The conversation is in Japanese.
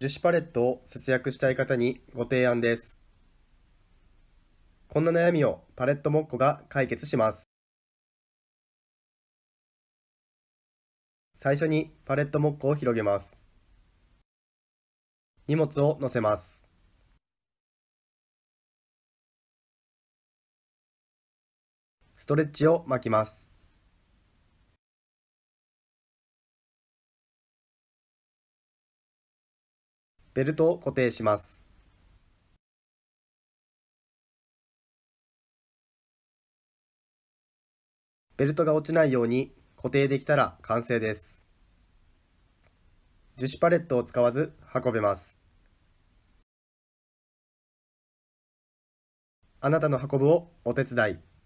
樹脂パレットを節約したい方にご提案です。こんな悩みをパレットもっこが解決します。最初にパレットもっこを広げます。荷物を載せます。ストレッチを巻きます。ベルトを固定します。ベルトが落ちないように固定できたら完成です。樹脂パレットを使わず運べます。あなたの運ぶをお手伝い。